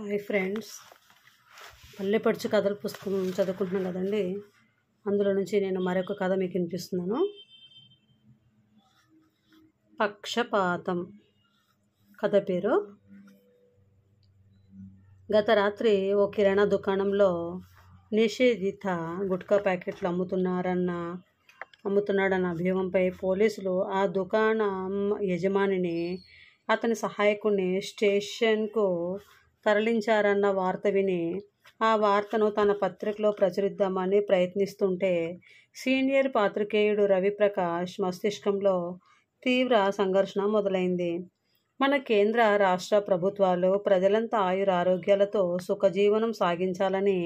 hi friends పల్లెపడుచు కథల పుస్తకం చదువుకుంటున్నాను కదండి అందులో నుంచి నేను మరొక కథ మీకు వినిపిస్తున్నాను పక్షపాతం కథ పేరు గత రాత్రి ఓ కిరాణా దుకాణంలో నిషేధిత గుట్కా ప్యాకెట్లు అమ్ముతున్నారన్న అమ్ముతున్నాడన్న అభియోగంపై పోలీసులు ఆ దుకాణం యజమానిని అతని సహాయకుడిని స్టేషన్కు తరలించారన్న వార్త విని ఆ వార్తను తన పత్రికలో ప్రచురిద్దామని ప్రయత్నిస్తుంటే సీనియర్ పాత్రికేయుడు రవిప్రకాష్ మస్తిష్కంలో తీవ్ర సంఘర్షణ మొదలైంది మన కేంద్ర రాష్ట్ర ప్రభుత్వాలు ప్రజలంతా ఆయుర ఆరోగ్యాలతో సుఖజీవనం సాగించాలని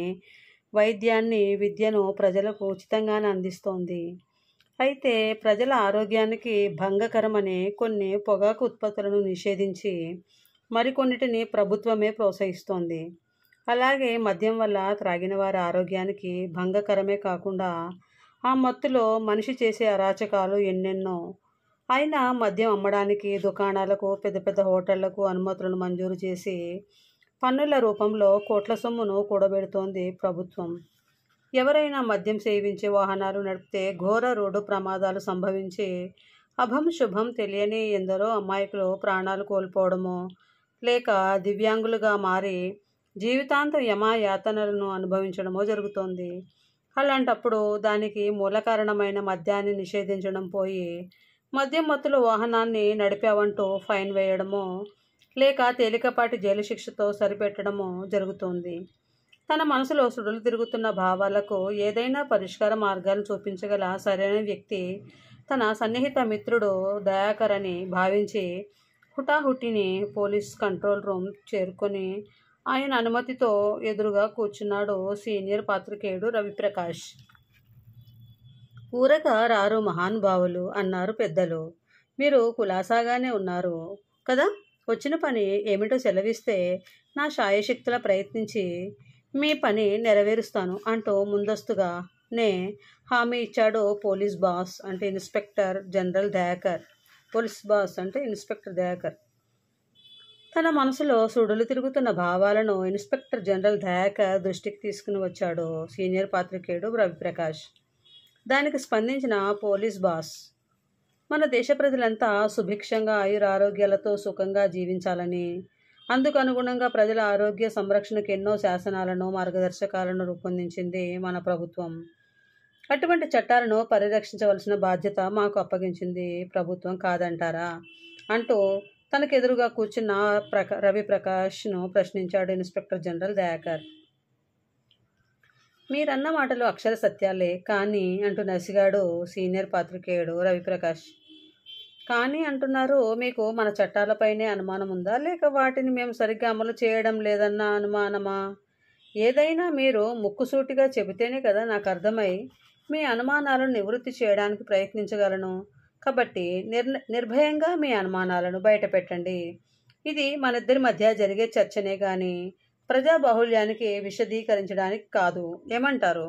వైద్యాన్ని విద్యను ప్రజలకు ఉచితంగానే అందిస్తోంది అయితే ప్రజల ఆరోగ్యానికి భంగకరమని కొన్ని పొగాకు ఉత్పత్తులను నిషేధించి మరికొన్నిటిని ప్రభుత్వమే ప్రోత్సహిస్తోంది అలాగే మద్యం వల్ల త్రాగిన వారి ఆరోగ్యానికి భంగకరమే కాకుండా ఆ మత్తులో మనిషి చేసే అరాచకాలు ఎన్నెన్నో అయినా మద్యం అమ్మడానికి దుకాణాలకు పెద్ద పెద్ద హోటళ్లకు అనుమతులను మంజూరు చేసి పన్నుల రూపంలో కోట్ల సొమ్మును కూడబెడుతోంది ప్రభుత్వం ఎవరైనా మద్యం సేవించే వాహనాలు నడిపితే ఘోర రోడ్డు ప్రమాదాలు సంభవించి అభం శుభం తెలియని ఎందరో అమాయకులు ప్రాణాలు కోల్పోవడమో లేక దివ్యాంగులుగా మారి జీవితాంతం యమాయాతనలను అనుభవించడమో జరుగుతోంది అలాంటప్పుడు దానికి మూల కారణమైన మద్యాన్ని నిషేధించడం పోయి మద్యం మత్తులు వాహనాన్ని నడిపావంటూ ఫైన్ వేయడమో లేక తేలికపాటి జైలు శిక్షతో సరిపెట్టడమో జరుగుతోంది తన మనసులో సుడులు తిరుగుతున్న భావాలకు ఏదైనా పరిష్కార మార్గాలను చూపించగల సరైన వ్యక్తి తన సన్నిహిత మిత్రుడు దయాకరని భావించి హుటాహుటిని పోలీస్ కంట్రోల్ రూమ్ చేరుకొని ఆయన అనుమతితో ఎదురుగా కూర్చున్నాడు సీనియర్ పాత్రికేయుడు రవిప్రకాష్ ఊరగా రారు మహానుభావులు అన్నారు పెద్దలు మీరు కులాసాగానే ఉన్నారు కదా వచ్చిన పని ఏమిటో సెలవిస్తే నా శాయశక్తుల ప్రయత్నించి మీ పని నెరవేరుస్తాను అంటూ ముందస్తుగా నే హామీ ఇచ్చాడు పోలీస్ బాస్ అంటే inspector general Dayakar police boss అంటే ఇన్స్పెక్టర్ దయాకర్ తన మనసులో సుడులు తిరుగుతున్న భావాలను ఇన్స్పెక్టర్ జనరల్ దయాకర్ దృష్టికి తీసుకుని వచ్చాడు సీనియర్ పాత్రికేయుడు రవిప్రకాష్ దానికి స్పందించిన పోలీస్ బాస్ మన దేశ ప్రజలంతా సుభిక్షంగా ఆయురారోగ్యాలతో సుఖంగా జీవించాలని అందుకు అనుగుణంగా ప్రజల ఆరోగ్య సంరక్షణకు ఎన్నో శాసనాలను మార్గదర్శకాలను రూపొందించింది మన ప్రభుత్వం అటువంటి చట్టాలను పరిరక్షించవలసిన బాధ్యత మాకు అప్పగించింది ప్రభుత్వం కాదంటారా అంటూ తనకు ఎదురుగా కూర్చున్న ప్రక రవి ప్రకాష్ను ప్రశ్నించాడు ఇన్స్పెక్టర్ జనరల్ దయాకర్ మీరన్న మాటలు అక్షర సత్యాలే కానీ అంటూ నసిగాడు సీనియర్ పాత్రికేయుడు రవిప్రకాష్ కానీ అంటున్నారు మీకు మన చట్టాలపైనే అనుమానం ఉందా లేక వాటిని మేము సరిగ్గా అమలు చేయడం లేదన్న అనుమానమా ఏదైనా మీరు ముక్కుసూటిగా చెబితేనే కదా నాకు అర్థమై మీ అనుమానాలను నివృత్తి చేయడానికి ప్రయత్నించగలను కాబట్టి నిర్ నిర్భయంగా మీ అనుమానాలను బయటపెట్టండి ఇది మనిద్దరి మధ్య జరిగే చర్చనే కానీ ప్రజా బాహుళ్యానికి విశదీకరించడానికి కాదు ఏమంటారు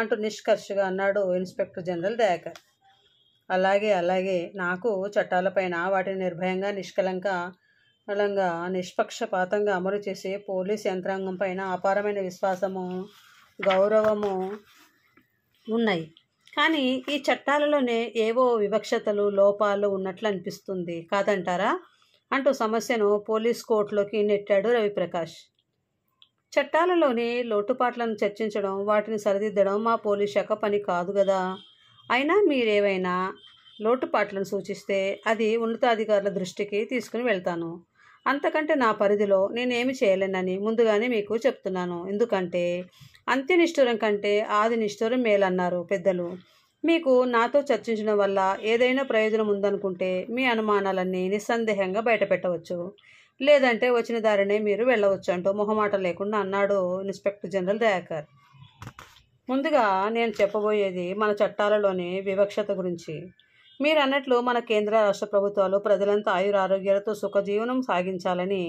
అంటూ నిష్కర్షగా అన్నాడు ఇన్స్పెక్టర్ జనరల్ దయాకర్ అలాగే అలాగే నాకు చట్టాలపైన వాటిని నిర్భయంగా నిష్కలంక బలంగా నిష్పక్షపాతంగా అమలు చేసే పోలీస్ యంత్రాంగం పైన అపారమైన విశ్వాసము గౌరవము ఉన్నాయి కానీ ఈ చట్టాలలోనే ఏవో వివక్షతలు లోపాలు ఉన్నట్లు అనిపిస్తుంది కాదంటారా అంటూ సమస్యను పోలీస్ కోర్టులోకి నెట్టాడు రవిప్రకాష్ చట్టాలలోని లోటుపాట్లను చర్చించడం వాటిని సరిదిద్దడం మా పోలీస్ శాఖ పని కాదు కదా అయినా మీరేవైనా లోటుపాట్లను సూచిస్తే అది ఉన్నతాధికారుల దృష్టికి తీసుకుని వెళ్తాను అంతకంటే నా పరిధిలో నేనేమి చేయలేనని ముందుగానే మీకు చెప్తున్నాను ఎందుకంటే అంత్య నిష్ఠూరం కంటే ఆది నిష్ఠూరం మేలన్నారు పెద్దలు మీకు నాతో చర్చించడం వల్ల ఏదైనా ప్రయోజనం ఉందనుకుంటే మీ అనుమానాలన్నీ నిస్సందేహంగా బయటపెట్టవచ్చు లేదంటే వచ్చిన దారినే మీరు వెళ్ళవచ్చు అంటూ మొహమాట లేకుండా అన్నాడు ఇన్స్పెక్టర్ జనరల్ దయాకర్ ముందుగా నేను చెప్పబోయేది మన చట్టాలలోని వివక్షత గురించి మీరు అన్నట్లు మన కేంద్ర రాష్ట్ర ప్రభుత్వాలు ప్రజలంతా ఆయురారోగ్యాలతో సుఖజీవనం సాగించాలని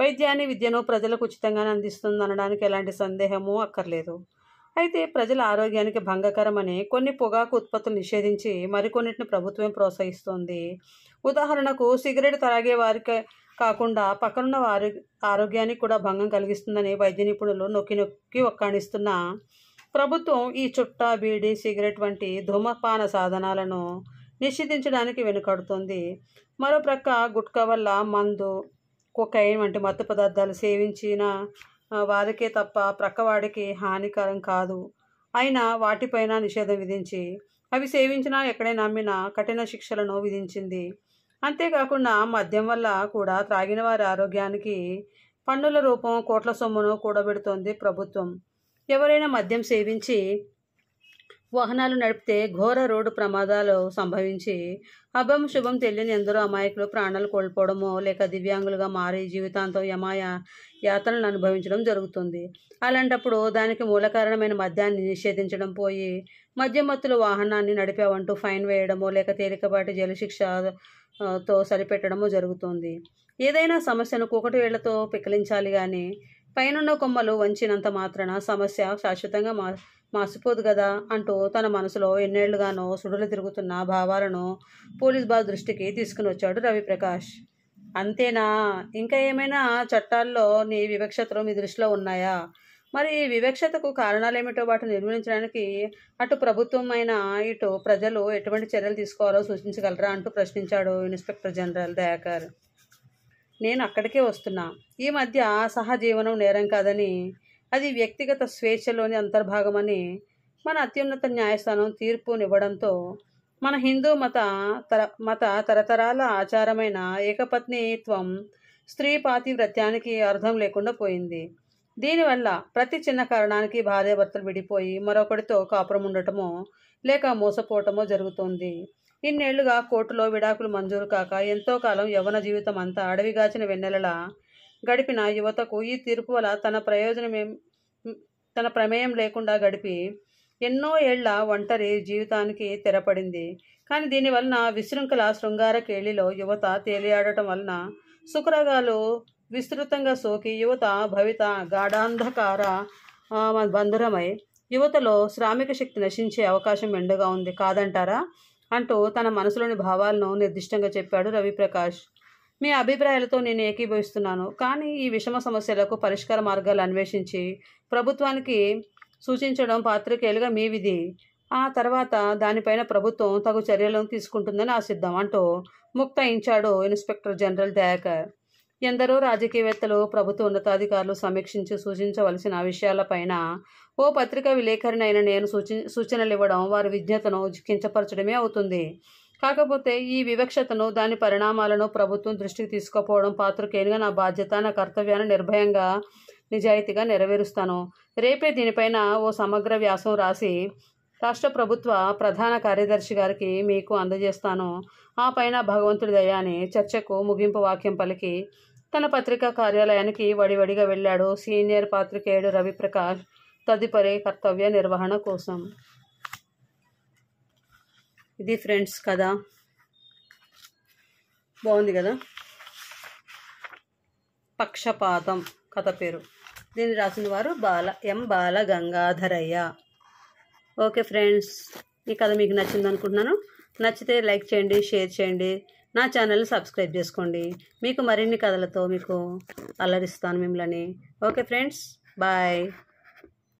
వైద్యాన్ని విద్యను ప్రజలకు ఉచితంగానే అందిస్తుంది అనడానికి ఎలాంటి సందేహమూ అక్కర్లేదు అయితే ప్రజల ఆరోగ్యానికి భంగకరమని కొన్ని పొగాకు ఉత్పత్తులు నిషేధించి మరికొన్నిటిని ప్రభుత్వం ప్రోత్సహిస్తోంది ఉదాహరణకు సిగరెట్ తాగే వారికి కాకుండా పక్కనున్న వారి ఆరోగ్యానికి కూడా భంగం కలిగిస్తుందని వైద్య నిపుణులు నొక్కి నొక్కి ఒక్కాణిస్తున్న ప్రభుత్వం ఈ చుట్ట బీడి సిగరెట్ వంటి ధూమపాన సాధనాలను నిషేధించడానికి వెనుకడుతుంది మరోప్రక్క గుట్కా వల్ల మందు కొకైన్ వంటి మత్తు పదార్థాలు సేవించిన వారికే తప్ప ప్రక్కవాడికి హానికరం కాదు అయినా వాటిపైన నిషేధం విధించి అవి సేవించినా ఎక్కడైనా అమ్మినా కఠిన శిక్షలను విధించింది అంతేకాకుండా మద్యం వల్ల కూడా త్రాగిన వారి ఆరోగ్యానికి పన్నుల రూపం కోట్ల సొమ్మును కూడబెడుతోంది ప్రభుత్వం ఎవరైనా మద్యం సేవించి వాహనాలు నడిపితే ఘోర రోడ్డు ప్రమాదాలు సంభవించి అభం శుభం తెలియని ఎందరో అమాయకులు ప్రాణాలు కోల్పోవడమో లేక దివ్యాంగులుగా మారి జీవితాంతం యమాయ యాత్రలను అనుభవించడం జరుగుతుంది అలాంటప్పుడు దానికి మూల కారణమైన మద్యాన్ని నిషేధించడం పోయి మద్యమత్తుల వాహనాన్ని నడిపావంటూ ఫైన్ వేయడమో లేక తేలికపాటి జైలు శిక్ష తో సరిపెట్టడము జరుగుతుంది ఏదైనా సమస్యను కుకటి వేళ్లతో పికిలించాలి కానీ పైనున్న కొమ్మలు వంచినంత మాత్రాన సమస్య శాశ్వతంగా మా మర్చిపోదు కదా అంటూ తన మనసులో ఎన్నేళ్లుగానో సుడులు తిరుగుతున్న భావాలను పోలీస్ బాబు దృష్టికి తీసుకుని వచ్చాడు రవిప్రకాష్ అంతేనా ఇంకా ఏమైనా చట్టాల్లో నీ వివక్షతలు మీ దృష్టిలో ఉన్నాయా మరి ఈ వివక్షతకు కారణాలు ఏమిటో వాటిని నిర్మించడానికి అటు ప్రభుత్వం అయినా ఇటు ప్రజలు ఎటువంటి చర్యలు తీసుకోవాలో సూచించగలరా అంటూ ప్రశ్నించాడు ఇన్స్పెక్టర్ జనరల్ దయాకర్ నేను అక్కడికే వస్తున్నా ఈ మధ్య సహజీవనం నేరం కాదని అది వ్యక్తిగత స్వేచ్ఛలోని అంతర్భాగమని మన అత్యున్నత న్యాయస్థానం తీర్పునివ్వడంతో మన హిందూ మత తర మత తరతరాల ఆచారమైన ఏకపత్నిత్వం స్త్రీ పాతివ్రత్యానికి అర్థం లేకుండా పోయింది దీనివల్ల ప్రతి చిన్న కారణానికి భార్యాభర్తలు విడిపోయి మరొకటితో కాపురం ఉండటమో లేక మోసపోవటమో జరుగుతోంది ఇన్నేళ్లుగా కోర్టులో విడాకులు మంజూరు కాక ఎంతో కాలం యవన జీవితం అంతా అడవిగాచిన వెన్నెలలా గడిపిన యువతకు ఈ తీర్పు వల్ల తన ప్రయోజనమేం తన ప్రమేయం లేకుండా గడిపి ఎన్నో ఏళ్ల ఒంటరి జీవితానికి తెరపడింది కానీ దీనివలన విశృంఖల శృంగార కేళిలో యువత తేలియాడటం వలన సుకరగాలు విస్తృతంగా సోకి యువత భవిత గాఢాంధకార బంధురమై యువతలో శ్రామిక శక్తి నశించే అవకాశం ఎండుగా ఉంది కాదంటారా అంటూ తన మనసులోని భావాలను నిర్దిష్టంగా చెప్పాడు రవిప్రకాష్ మీ అభిప్రాయాలతో నేను ఏకీభవిస్తున్నాను కానీ ఈ విషమ సమస్యలకు పరిష్కార మార్గాలు అన్వేషించి ప్రభుత్వానికి సూచించడం పాత్రికేయులుగా మీ విధి ఆ తర్వాత దానిపైన ప్రభుత్వం తగు చర్యలను తీసుకుంటుందని ఆశిద్దాం అంటూ ముక్తయించాడు ఇన్స్పెక్టర్ జనరల్ దయాకర్ ఎందరో రాజకీయవేత్తలు ప్రభుత్వ ఉన్నతాధికారులు సమీక్షించి సూచించవలసిన విషయాలపైన ఓ పత్రికా విలేకరినైన నేను సూచి సూచనలు ఇవ్వడం వారి విజ్ఞతను కించపరచడమే అవుతుంది కాకపోతే ఈ వివక్షతను దాని పరిణామాలను ప్రభుత్వం దృష్టికి తీసుకుపోవడం పాత్రకేనుగా నా బాధ్యత నా కర్తవ్యాన్ని నిర్భయంగా నిజాయితీగా నెరవేరుస్తాను రేపే దీనిపైన ఓ సమగ్ర వ్యాసం రాసి రాష్ట్ర ప్రభుత్వ ప్రధాన కార్యదర్శి గారికి మీకు అందజేస్తాను ఆ పైన భగవంతుడి దయాని చర్చకు ముగింపు వాక్యం పలికి తన పత్రికా కార్యాలయానికి వడివడిగా వెళ్ళాడు సీనియర్ పాత్రికేయుడు రవిప్రకాష్ తదుపరి కర్తవ్య నిర్వహణ కోసం ఇది ఫ్రెండ్స్ కదా బాగుంది కదా పక్షపాతం కథ పేరు దీన్ని రాసిన వారు బాల ఎం బాల గంగాధరయ్య ఓకే ఫ్రెండ్స్ ఈ కథ మీకు నచ్చింది అనుకుంటున్నాను నచ్చితే లైక్ చేయండి షేర్ చేయండి నా ఛానల్ సబ్స్క్రైబ్ చేసుకోండి మీకు మరిన్ని కథలతో మీకు అల్లరిస్తాను మిమ్మల్ని ఓకే ఫ్రెండ్స్ బాయ్